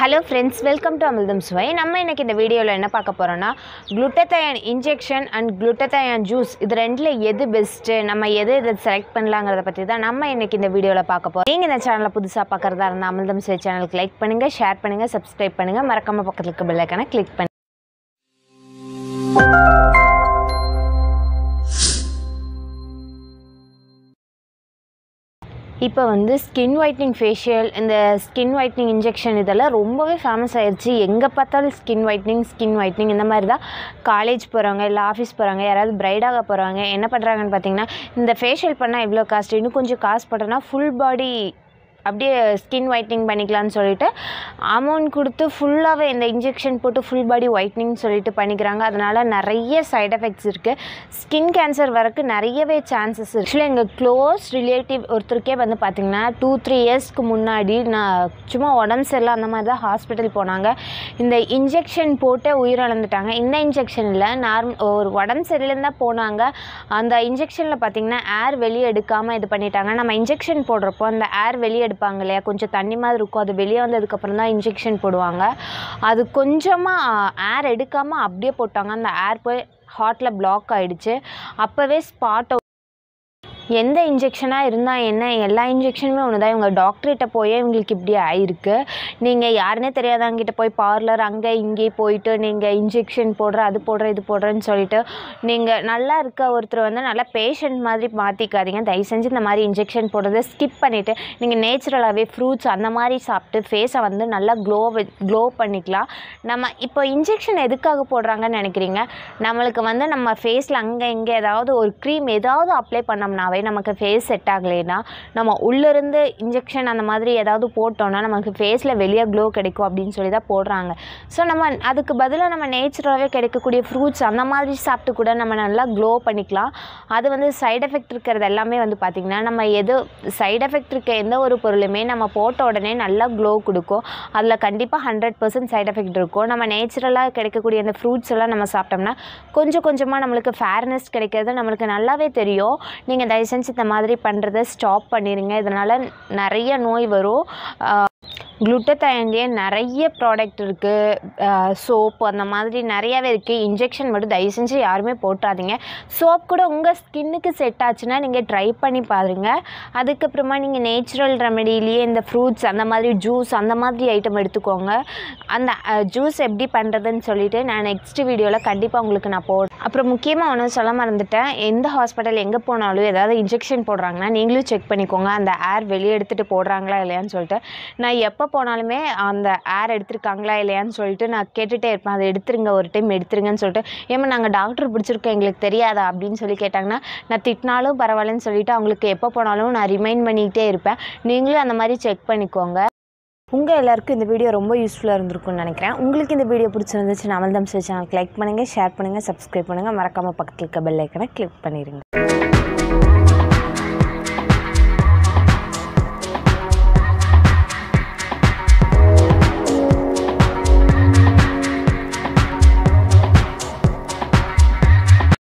hello friends welcome to அமிர்தம் சுவை நம்ம இன்றைக்கி இந்த வீடியோவில் என்ன பார்க்க போகிறோன்னா glutathione injection and glutathione juice இது ரெண்டில் எது பெஸ்ட்டு நம்ம எது இதை செலக்ட் பண்ணலாங்கிறத பற்றி தான் நம்ம இன்றைக்கி இந்த வீடியோவில் பார்க்க போகிறோம் நீங்கள் இந்த சேனலை புதுசாக பார்க்குறதா இருந்தால் அமிர்தம் சுவை சேனலுக்கு லைக் பண்ணுங்கள் ஷேர் பண்ணுங்கள் சப்ஸ்கிரைப் பண்ணுங்கள் மறக்காமல் பக்கத்துக்கு இருக்க பெல்லைக்கான கிளிக் பண்ணுங்கள் இப்போ வந்து ஸ்கின் ஒயிட்னிங் ஃபேஷியல் இந்த ஸ்கின் ஒயிட்னிங் இன்ஜெக்ஷன் இதெல்லாம் ரொம்பவே ஃபேமஸ் ஆயிடுச்சு எங்கே பார்த்தாலும் ஸ்கின் ஒயிட்னிங் ஸ்கின் ஒயிட்னிங் இந்த மாதிரி தான் காலேஜ் போகிறவங்க இல்லை ஆஃபீஸ் போகிறாங்க யாராவது பிரைடாக போகிறவங்க என்ன பண்ணுறாங்கன்னு பார்த்தீங்கன்னா இந்த ஃபேஷியல் பண்ணால் இவ்வளோ காஸ்ட் இன்னும் கொஞ்சம் காசு போட்டோன்னா ஃபுல் பாடி அப்படியே ஸ்கின் ஒயிட்னிங் பண்ணிக்கலான்னு சொல்லிட்டு அமௌண்ட் கொடுத்து ஃபுல்லாகவே இந்த இன்ஜெக்ஷன் போட்டு ஃபுல் பாடி ஒயிட்னிங் சொல்லிட்டு பண்ணிக்கிறாங்க அதனால் நிறைய சைட் எஃபெக்ட்ஸ் இருக்குது ஸ்கின் கேன்சர் வரக்கு நிறையவே சான்சஸ் இருக்குது எங்கள் க்ளோஸ் ரிலேட்டிவ் ஒருத்தருக்கே வந்து பார்த்திங்கன்னா டூ த்ரீ இயர்ஸ்க்கு முன்னாடி நான் சும்மா உடம்பு சரியில்லை அந்த மாதிரி தான் ஹாஸ்பிட்டல் போனாங்க இந்த இன்ஜெக்ஷன் போட்டு உயிரிழந்துட்டாங்க இந்த இன்ஜெக்ஷன் இல்லை நார்ம் ஒரு உடம்பு சரியில்லைன்னு தான் போனாங்க அந்த இன்ஜெக்ஷனில் பார்த்திங்கன்னா ஏர் வெளியே எடுக்காமல் இது பண்ணிட்டாங்க நம்ம இன்ஜெக்ஷன் போடுறப்போ அந்த ஏர் வெளியே எடுப்பாங்க இல்லையா கொஞ்சம் தண்ணி மாதிரி இருக்கும் அது வெளியே வந்ததுக்கப்புறம் தான் இன்ஜெக்ஷன் போடுவாங்க அது கொஞ்சமாக ஏர் எடுக்காமல் அப்படியே போட்டாங்க அந்த ஏர் போய் ஹார்ட்டில் பிளாக் ஆகிடுச்சு அப்போவே ஸ்பாட் எந்த இன்ஜெக்ஷனாக இருந்தால் என்ன எல்லா இன்ஜெக்ஷனுமே ஒன்று தான் இவங்க டாக்டர்கிட்ட போய் இவங்களுக்கு இப்படி ஆயிருக்கு நீங்கள் யாருன்னே தெரியாதவங்கிட்ட போய் பார்லர் அங்கே இங்கே போயிட்டு நீங்கள் இன்ஜெக்ஷன் போடுற அது போடுற இது போடுறேன்னு சொல்லிட்டு நீங்கள் நல்லா இருக்க ஒருத்தர் வந்து நல்லா பேஷண்ட் மாதிரி மாற்றிக்காதீங்க தயவு செஞ்சு இந்த மாதிரி இன்ஜெக்ஷன் போடுறதை ஸ்கிப் பண்ணிவிட்டு நீங்கள் நேச்சுரலாகவே ஃப்ரூட்ஸ் அந்த மாதிரி சாப்பிட்டு ஃபேஸை வந்து நல்லா க்ளோ க்ளோ பண்ணிக்கலாம் நம்ம இப்போ இன்ஜெக்ஷன் எதுக்காக போடுறாங்கன்னு நினைக்கிறீங்க நம்மளுக்கு வந்து நம்ம ஃபேஸில் அங்கே இங்கே ஏதாவது ஒரு க்ரீம் ஏதாவது அப்ளை பண்ணோம்னாவே போய் நமக்கு ஃபேஸ் செட் ஆகலைன்னா நம்ம உள்ளேருந்து இன்ஜெக்ஷன் அந்த மாதிரி ஏதாவது போட்டோன்னா நமக்கு ஃபேஸில் வெளியே க்ளோ கிடைக்கும் அப்படின்னு சொல்லி தான் போடுறாங்க ஸோ நம்ம அதுக்கு பதிலாக நம்ம நேச்சுரலாகவே கிடைக்கக்கூடிய ஃப்ரூட்ஸ் அந்த மாதிரி சாப்பிட்டு கூட நம்ம நல்லா க்ளோ பண்ணிக்கலாம் அது வந்து சைடு எஃபெக்ட் இருக்கிறது எல்லாமே வந்து பார்த்திங்கன்னா நம்ம எது சைடு எஃபெக்ட் இருக்க எந்த ஒரு பொருளுமே நம்ம போட்ட உடனே நல்லா க்ளோ கொடுக்கும் அதில் கண்டிப்பாக ஹண்ட்ரட் பர்சன்ட் சைட் எஃபெக்ட் இருக்கும் நம்ம நேச்சுரலாக கிடைக்கக்கூடிய அந்த ஃப்ரூட்ஸ் எல்லாம் நம்ம சாப்பிட்டோம்னா கொஞ்சம் கொஞ்சமாக நம்மளுக்கு ஃபேர்னஸ் கிடைக்கிறது நம்மளுக்கு நல்லாவே தெரியும் நீங்கள் தயவு மெடிசன்ஸ் இந்த மாதிரி பண்ணுறத ஸ்டாப் பண்ணிடுங்க இதனால் நிறைய நோய் வரும் குளுட்டத்தைன்லேயே நிறைய ப்ராடக்ட் இருக்குது சோப்பு அந்த மாதிரி நிறையாவே இருக்குது இன்ஜெக்ஷன் மட்டும் தயவு செஞ்சு யாருமே போட்டுறாதீங்க சோப் கூட உங்கள் ஸ்கின்னுக்கு செட் ஆச்சுன்னா நீங்கள் ட்ரை பண்ணி பாருங்க அதுக்கப்புறமா நீங்கள் நேச்சுரல் ரெமெடியிலேயே இந்த ஃப்ரூட்ஸ் அந்த மாதிரி ஜூஸ் அந்த மாதிரி ஐட்டம் எடுத்துக்கோங்க அந்த ஜூஸ் எப்படி பண்ணுறதுன்னு சொல்லிவிட்டு நான் நெக்ஸ்ட் வீடியோவில் கண்டிப்பாக உங்களுக்கு நான் போடுறேன் அப்புறம் முக்கியமாக ஒன்று சொல்ல மறந்துட்டேன் எந்த ஹாஸ்பிட்டல் எங்கே போனாலும் ஏதாவது இன்ஜெக்ஷன் போடுறாங்கன்னா நீங்களும் செக் பண்ணிக்கோங்க அந்த ஏர் வெளியே எடுத்துகிட்டு போடுறாங்களா இல்லையான்னு சொல்லிட்டு நான் எப்போ போனாலுமே அந்த ஏர் எடுத்துருக்காங்களா இல்லையான்னு சொல்லிட்டு நான் கேட்டுகிட்டே இருப்பேன் அதை எடுத்துருங்க ஒரு டைம் எடுத்துருங்கன்னு சொல்லிட்டு ஏமா நாங்கள் டாக்டர் பிடிச்சிருக்கோம் எங்களுக்கு தெரியாதா அப்படின்னு சொல்லி கேட்டாங்கன்னா நான் திட்டினாலும் பரவாயில்லன்னு சொல்லிவிட்டு அவங்களுக்கு எப்போ போனாலும் நான் ரிமைண்ட் பண்ணிக்கிட்டே இருப்பேன் நீங்களும் அந்த மாதிரி செக் பண்ணிக்கோங்க உங்கள் எல்லாருக்கும் இந்த வீடியோ ரொம்ப யூஸ்ஃபுல்லாக இருந்திருக்கும்னு நினைக்கிறேன் உங்களுக்கு இந்த வீடியோ பிடிச்சிருந்துச்சு அமல் தம்ஸ் சேனலுக்கு லைக் பண்ணுங்கள் ஷேர் பண்ணுங்கள் சப்ஸ்கிரைப் பண்ணுங்கள் மறக்காமல் பக்கத்தில் இருக்க பெல் ஐக்கனை கிளிக் பண்ணிடுங்க